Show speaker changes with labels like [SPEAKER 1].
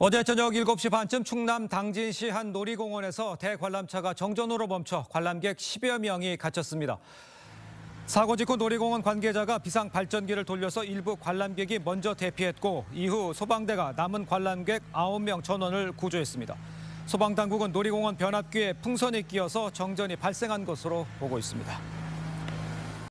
[SPEAKER 1] 어제 저녁 7시 반쯤 충남 당진시 한 놀이공원에서 대관람차가 정전으로 멈춰 관람객 10여 명이 갇혔습니다. 사고 직후 놀이공원 관계자가 비상 발전기를 돌려서 일부 관람객이 먼저 대피했고 이후 소방대가 남은 관람객 9명 전원을 구조했습니다. 소방당국은 놀이공원 변압기에 풍선이 끼어서 정전이 발생한 것으로 보고 있습니다.